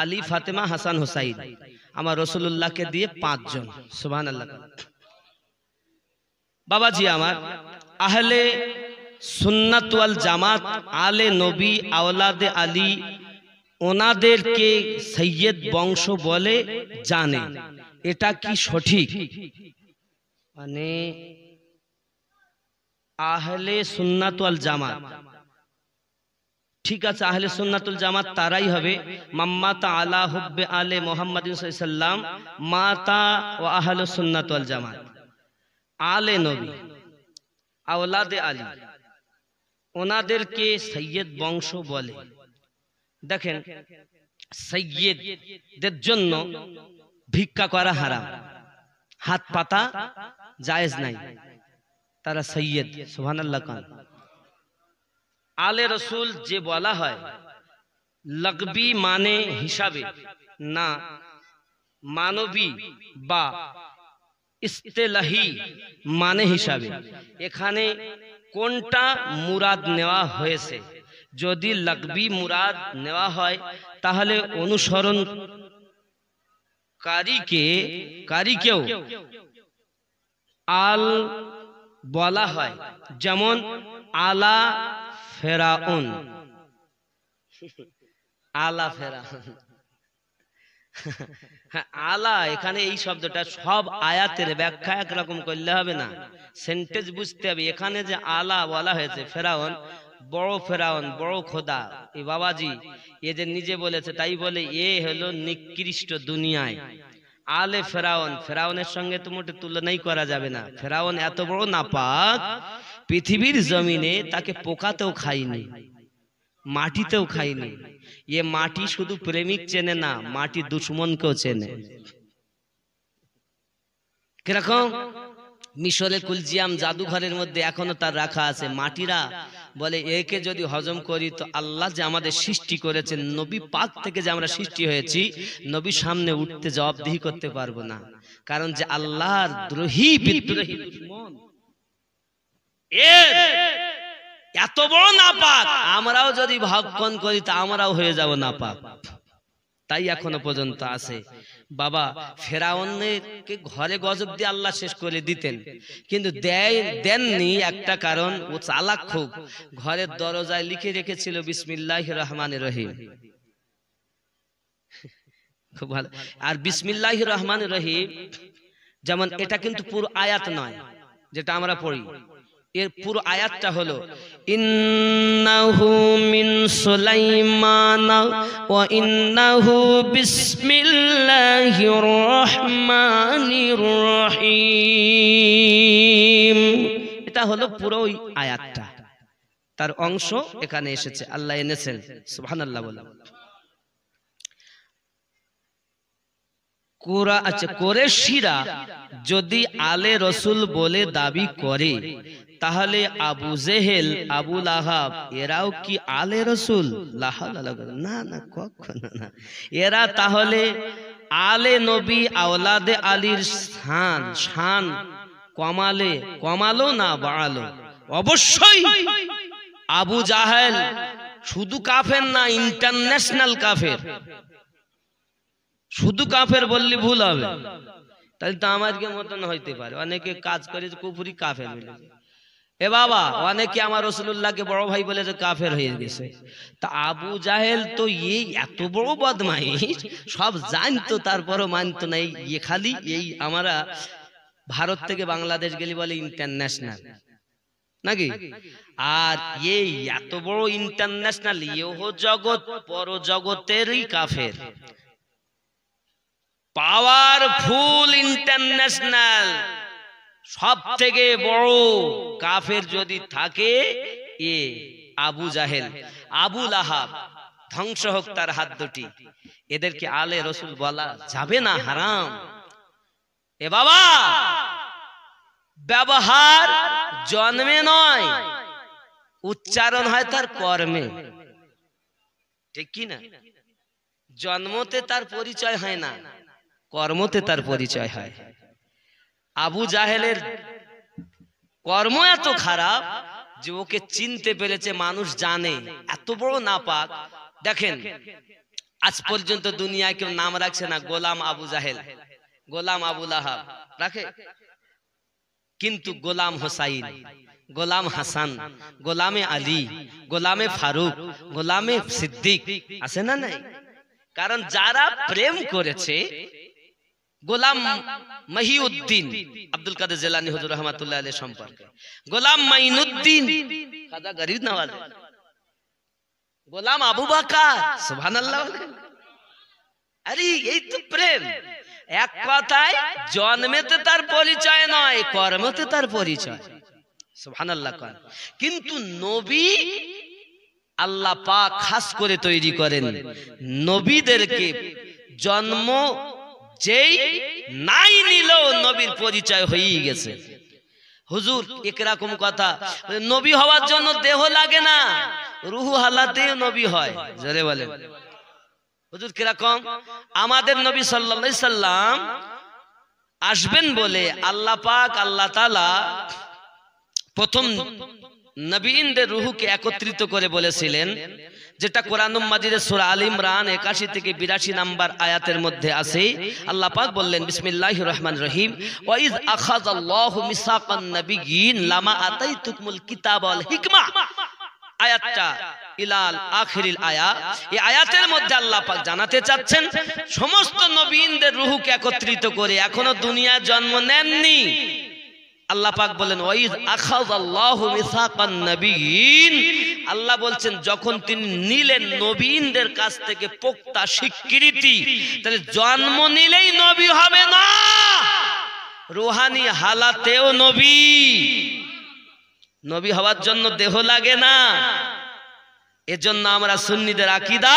আলী ফাতেমা হাসান হোসাইন আমার রসুল্লাহকে দিয়ে পাঁচজন সুবাহ বাবাজি আমার আহলে সুন্নাত জামাত আলে নবী আওলাদে আলী ওনাদেরকে সৈয়দ বংশ বলে জানে এটা কি সঠিক মানে আহলে সুন্নাত জামাত ঠিক আছে আহলে সুন্নাতুল জামাত তারাই হবে মাম্মাতা আলা হুব্বে আলে মোহাম্মদ সাল্লাম মাতা ও আহলে সুন্নাত জামাত আলে নবী আওলাদে আলী ওনাদেরকে সৈয়দ বংশ বলে দেখেন সৈয়দদের জন্য ভিক্ষা করা হারাম হাত পাতা জায়েজ নাই তারা সৈয়দ সুবহানাল্লাহ খান আলে রসুল যে বলা হয় লগবি মানে হিসাবে না মানবী বা ইস্তেলাহি মানে হিসাবে এখানে কোনটা মুরাদ নেওয়া হয়েছে যদি লাগবি মুরাদ নেওয়া হয় তাহলে অনুসরণ কারীকে কারীকেও আল বলা হয় যেমন আলা ফেরাউন আলা ফেরাউন হ্যাঁ আলা এখানে এই শব্দটা সব আয়াতের ব্যাখ্যা একরকম করলে হবে না সেন্টেন্স বুঝতে হবে এখানে যে আলা বলা হয়েছে ফেরাউন বড় ফেরাউন বড় খোদা এ বাবাজি এ যে নিজে বলেছে তাই বলে এ হলো নিকৃষ্ট দুনিয়ায় আলে ফেরাউন ফেরাউনের সঙ্গে তো মোটে তুলনাই করা যাবে না ফেরাউন এত বড় নাপাক পৃথিবীর জমিনে তাকে পোকাতেও খাইনি মাটিতেও খাইনি এ মাটি শুধু প্রেমিক চেনে না মাটি দুশ্মনকেও চেনে কিরকম মিশরে কুলজিয়াম জাদুঘরের মধ্যে এখনো তার রাখা আছে মাটিরা বলে একে যদি হজম করি তো আল্লাহ যে আমাদের সৃষ্টি করেছেন নবী পাক থেকে যে আমরা সৃষ্টি হয়েছি নবী সামনে উঠতে জবাবদিহি করতে পারবো না কারণ যে আল্লাহর দ্রোহী বিদ্রোহী এ এত বড় নাপাক আমরাও যদি ভক্ষণ করি তা আমরাও হয়ে যাব নাপাক তাই এখনো পর্যন্ত আছে বাবা ফেরাউনকে ঘরে গজব দিয়ে আল্লাহ শেষ করে দিতেন কিন্তু দেয় দেননি একটা কারণ ও চালাক খুব ঘরের দরজায় লিখে রেখেছিল বিসমিল্লাহ রহমান রহিম খুব ভালো আর বিসমিল্লাহ রহমান রহিম যেমন এটা কিন্তু পুরো আয়াত নয় যেটা আমরা পড়ি এর পুরো আয়াতটা হলো ইন্নাহু মিন সুলাইমানা ওয়া ইন্নাহু বিসমিল্লাহির রহমানির রহিম এটা হলো পুরো ওই আয়াতটা তার অংশ এখানে এসেছে আল্লাহ এনেছেন সুবহানাল্লাহ বলে কোরা আচ্ছা কোরেশিরা যদি আলে রসুল বলে দাবি করে তাহলে আবু জেহেল আবুল আহাব এরাও কি আলে রসুল না না কখন না এরা তাহলে আলে নবী আওলাদে আলীর স্থান শান কমালে কমালো না বাড়ালো অবশ্যই আবু জাহেল শুধু কাফের না ইন্টারন্যাশনাল কাফের শুধু কাফের বললি ভুল হবে তাহলে তো আমার মতন হইতে পারে অনেকে কাজ করে কুপুরি কাফের মিলে এ বাবা অনেকে আমার রসুল্লাহকে বড় ভাই বলে যে কাফের হয়ে গেছে তা আবু জাহেল তো এই এত বড় বদমাই সব জানতো তারপরও মানতো না এই ইয়ে খালি এই আমরা ভারত থেকে বাংলাদেশ গেলি বলে ইন্টারন্যাশনাল নাকি আর এই এত বড় ইন্টারন্যাশনাল ইহো জগৎ জগতেরই কাফের পাওয়ারফুল ইন্টারন্যাশনাল সব থেকে বড় কাফের যদি থাকে এ আবু জাহেল আবু আহাব ধ্বংস হোক তার হাত দুটি এদেরকে আলে রসুল বলা যাবে না হারাম এ বাবা ব্যবহার জন্মে নয় উচ্চারণ হয় তার কর্মে ঠিক কি না জন্মতে তার পরিচয় হয় না কর্মতে তার পরিচয় হয় আবু জাহেলের কর্ম এত খারাপ যে ওকে চিনতে পেরেছে মানুষ জানে এত বড় নাপাক দেখেন আজ পর্যন্ত দুনিয়ায় কেউ নাম রাখছে না গোলাম আবু জাহেল গোলাম আবু আহাব রাখে কিন্তু গোলাম হোসাইন গোলাম হাসান গোলামে আলী গোলামে ফারুক গোলামে সিদ্দিক আছে না নাই কারণ যারা প্রেম করেছে গোলাম মহিউদ্দিন আব্দুল কাদের জেলানি হজুর রহমাতুল্লাহ আলী সম্পর্কে গোলাম মাইনুদ্দিন খাজা গরিব নওয়াজ গোলাম আবু বাকার সুবহানাল্লাহ আরে এই তো প্রেম এক কথায় জন্মেতে তার পরিচয় নয় কর্মতে তার পরিচয় সুবহানাল্লাহ আল্লাহ কিন্তু নবী আল্লাহ পাক খাস করে তৈরি করেন নবীদেরকে জন্ম যেই নাই নিল নবীর পরিচয় হয়েই গেছে হুজুর একরকম কথা নবী হওয়ার জন্য দেহ লাগে না রুহু হালাতে নবী হয় জোরে বলে হুজুর কিরকম আমাদের নবী সাল্লা সাল্লাম আসবেন বলে আল্লাহ পাক আল্লাহ তালা প্রথম নবীনদের রুহুকে একত্রিত করে বলেছিলেন যেটা কোরআন মাজিদের সুরা আল ইমরান একাশি থেকে বিরাশি নাম্বার আয়াতের মধ্যে আছে আল্লাহ পাক বললেন বিসমিল্লাহ রহমান রহিম ওয়াইজ আখাজ আল্লাহ মিসাকান নবিয়িন লামা আতাইতুকুমুল কিতাব আল হিকমা আয়াতটা ইলাল আখিরিল আয়া এই আয়াতের মধ্যে আল্লাহ পাক জানাতে চাচ্ছেন সমস্ত নবীনদের রুহুকে একত্রিত করে এখনো দুনিয়া জন্ম নেননি আল্লাহ পাক বলেন ওয়াইজ আখাজ আল্লাহ মিসাকান নবীন আল্লাহ বলছেন যখন তিনি নিলেন নবীনদের কাছ থেকে পোক্তা স্বীকৃতি তাহলে জন্ম নিলেই নবী হবে না রুহানি হালাতেও নবী নবী হওয়ার জন্য দেহ লাগে না এজন্য আমরা সুন্নিদের আকিদা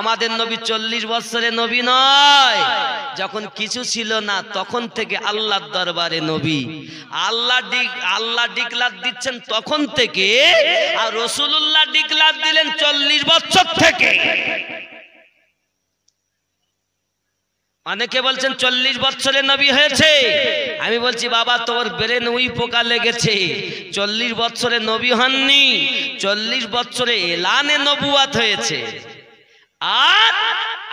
আমাদের নবী চল্লিশ বছরে নবী নয় যখন কিছু ছিল না তখন থেকে আল্লাহর দরবারে নবী আল্লাহ আল্লাহ ডিকলার দিচ্ছেন তখন থেকে আর রসুল্লাহ ডিকলার দিলেন চল্লিশ বছর থেকে অনেকে বলছেন চল্লিশ বছরে নবী হয়েছে আমি বলছি বাবা তোর ব্রেন উই পোকা লেগেছে চল্লিশ বছরে নবী হননি চল্লিশ বছরে এলানে নবুয়াত হয়েছে আর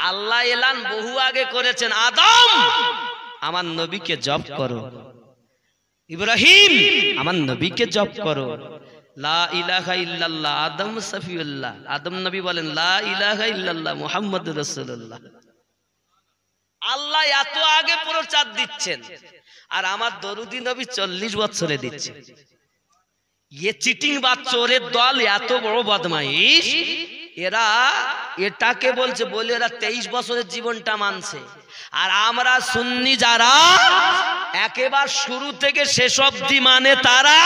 আল্লাহ এলান বহু আগে করেছেন আদম আমার নবীকে জব করো ইব্রাহিম আমার নবীকে জব করো লা ইল্লাল্লাহ আদম আদম নবী বলেন লা ইল্লাল্লাহ আল্লাহ এত আগে দিচ্ছেন আর আমার চল্লিশ এ চিটিং চোরের দল এত বড় বদমাইশ এরা এটাকে বলছে বলে এরা তেইশ বছরের জীবনটা মানছে আর আমরা সুন্নি যারা একেবার শুরু থেকে শেষ অবধি মানে তারা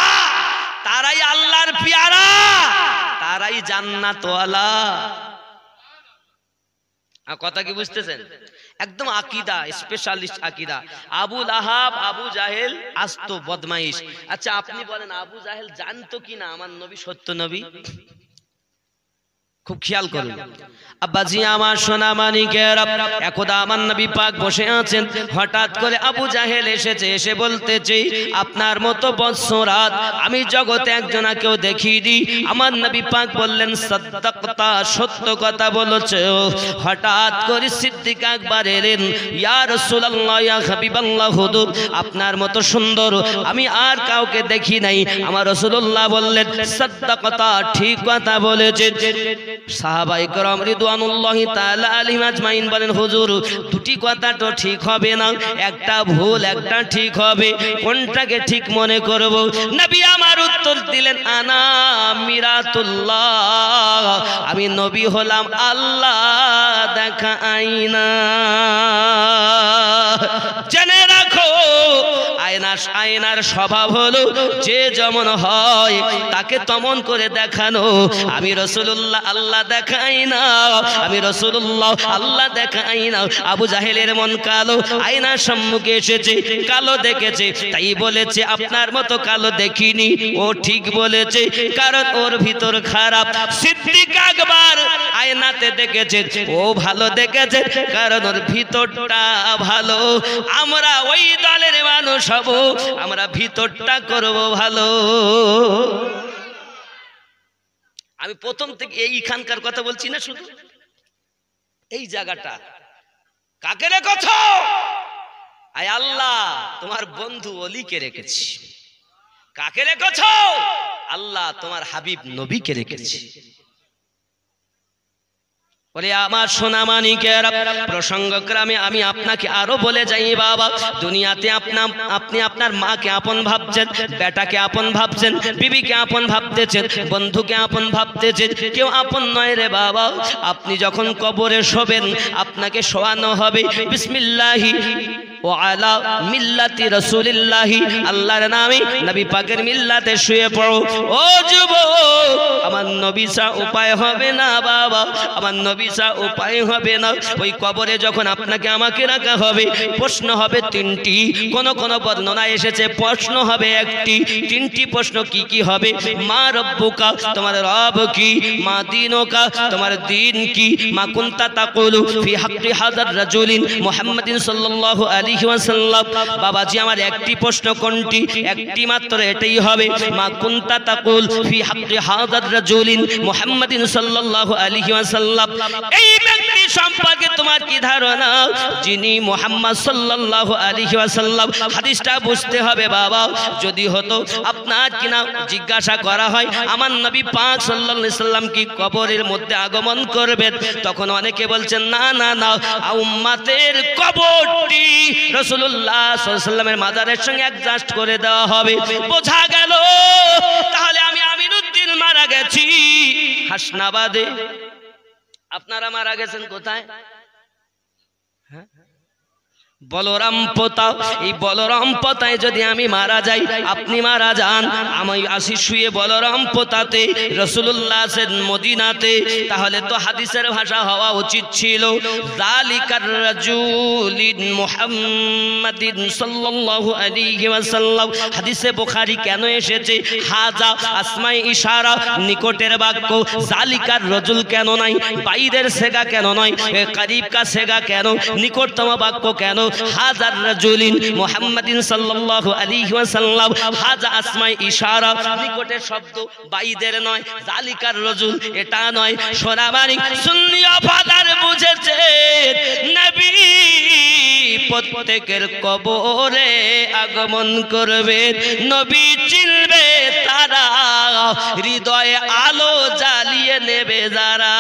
তারাই আল্লাহর পিয়ারা তারাই জান্নাতওয়ালা কথা কি বুঝতেছেন একদম আকিদা স্পেশালিস্ট আকিদা আবু আহাব আবু জাহেল আস্ত বদমাইশ আচ্ছা আপনি বলেন আবু জাহেল জানতো কিনা আমার নবী সত্য নবী খুব খেয়াল আব্বা আব্বাজি আমার সোনা মানিকের একদা আমার নবী পাক বসে আছেন হঠাৎ করে আবু জাহেল এসেছে এসে বলতে চাই আপনার মতো বৎসরাত আমি জগতে একজন কেউ দেখিয়ে দিই আমার নবী পাক বললেন সত্যকতা সত্য কথা বলেছ হঠাৎ করে সিদ্দিক একবার এলেন ইয়া রসুল্লাহ ইয়া হাবিবাল্লাহ হুদুব আপনার মতো সুন্দর আমি আর কাউকে দেখি নাই আমার রসুল্লাহ বললেন সত্যকতা ঠিক কথা বলেছেন সাহাবাই করম রিদুয়ানুল্লাহি তাআলা আলী মাজমাইন বলেন হুজুর দুটি কথা তো ঠিক হবে না একটা ভুল একটা ঠিক হবে কোনটাকে ঠিক মনে করব নবী আমার উত্তর দিলেন আনা মিরাতুল্লাহ আমি নবী হলাম আল্লাহ দেখা আইনা জেনে রাখো আয়নাস আয়নার স্বভাব হলো যে যেমন হয় তাকে তমন করে দেখানো আমি রসুল্লাহ আল্লাহ দেখাই না আমি রসুল্লাহ আল্লাহ দেখাই না আবু জাহেলের মন কালো আয়নার সম্মুখে এসেছে কালো দেখেছে তাই বলেছে আপনার মতো কালো দেখিনি ও ঠিক বলেছে কারণ ওর ভিতর খারাপ সিদ্ধিক আকবর আয়নাতে দেখেছে ও ভালো দেখেছে কারণ ওর ভিতরটা ভালো আমরা ওই দলের মানুষ খাবো আমরা ভিতরটা করব ভালো আমি প্রথম থেকে এইখানকার কথা বলছি না শুধু এই জায়গাটা কাকে রেখেছ আয় আল্লাহ তোমার বন্ধু অলিকে রেখেছি কাকে রেখেছ আল্লাহ তোমার হাবিব নবীকে রেখেছি বলে আমার সোনা মানিকের প্রসঙ্গক্রমে আমি আপনাকে আরো বলে যাই বাবা দুনিয়াতে আপনা আপনি আপনার মাকে আপন ভাবছেন বেটাকে আপন ভাবছেন বিবিকে আপন ভাবতেছেন বন্ধুকে আপন ভাবতেছেন কেউ আপন নয় রে বাবা আপনি যখন কবরে শোবেন আপনাকে শোয়ানো হবে বিসমিল্লাহি ও আলা মিল্লাতি রসুলিল্লাহি আল্লাহর নামে নবী পাকের মিল্লাতে শুয়ে পড়ো ও যুব আমার নবিসা উপায় হবে না বাবা আমার নবিসা উপায় হবে না ওই কবরে যখন আপনাকে আমাকে রাখা হবে প্রশ্ন হবে তিনটি কোন কোন বর্ণনা এসেছে প্রশ্ন হবে একটি তিনটি প্রশ্ন কি কি হবে মা রব্বুকা তোমার রব কি মা দিনকা তোমার দিন কি মা কুন্তা তাকুলু ফি হাক্কি হাজার রাজুলিন মুহাম্মাদিন সাল্লাল্লাহু আলাইহি আলাইহি ওয়াসাল্লাম বাবাজি আমার একটি প্রশ্ন কোনটি একটি মাত্র এটাই হবে মা কুনতা তাকুল ফি হাক্কি হাদার রাজুলিন মুহাম্মাদিন সাল্লাল্লাহু আলাইহি ওয়াসাল্লাম এই ব্যক্তি সম্পর্কে তোমার কি ধারণা যিনি মুহাম্মদ সাল্লাল্লাহু আলাইহি ওয়াসাল্লাম হাদিসটা বুঝতে হবে বাবা যদি হতো আপনার কি না জিজ্ঞাসা করা হয় আমার নবী পাক সাল্লাল্লাহু সাল্লাম কি কবরের মধ্যে আগমন করবেন তখন অনেকে বলছেন না না না উম্মাতের কবরটি রসুল্লাহ মাদারের মাজারের সঙ্গে অ্যাডজাস্ট করে দেওয়া হবে বোঝা গেল তাহলে আমি আমিনুদ্দিন মারা গেছি হাসনাবাদে আপনারা মারা গেছেন কোথায় বলরাম পোতা এই বলরাম পোতায় যদি আমি মারা যাই আপনি মারা যান আমি আসি শুয়ে বলরাম পোতাতে রসুল্লাহ মদিনাতে তাহলে তো হাদিসের ভাষা হওয়া উচিত ছিল হাদিসে বোখারি কেন এসেছে হাজা আসমাই ইশারা নিকটের বাক্য জালিকার রজুল কেন নাই বাইরের সেগা কেন নয় কারিবকা সেগা কেন নিকটতম বাক্য কেন হাজার রাজুলিন মুহাম্মাদিন সাল্লাল্লাহু আলাইহি ওয়াসাল্লাম হাজা আসমাই ইশারা নিকটের শব্দ বাইদের নয় জালিকার রাজুল এটা নয় সোনামানি সুন্নি অফাদার বুঝেছে নবী প্রত্যেকের কবরে আগমন করবে নবী চিনবে তারা হৃদয়ে আলো জ্বালিয়ে নেবে যারা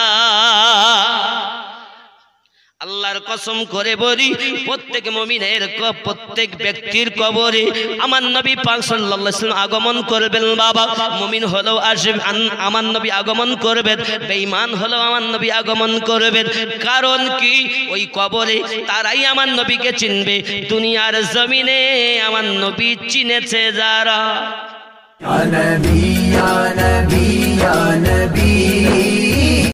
আল্লাহর কসম করে বলি প্রত্যেক মমিনের প্রত্যেক ব্যক্তির কবরে আমার নবী পাক সাল্লাম আগমন করবেন বাবা মমিন হলেও আসবে আমার নবী আগমন করবেন বেঈমান হলেও আমার নবী আগমন করবেন কারণ কি ওই কবরে তারাই আমার নবীকে চিনবে দুনিয়ার জমিনে আমার নবী চিনেছে যারা নবী নবী নবী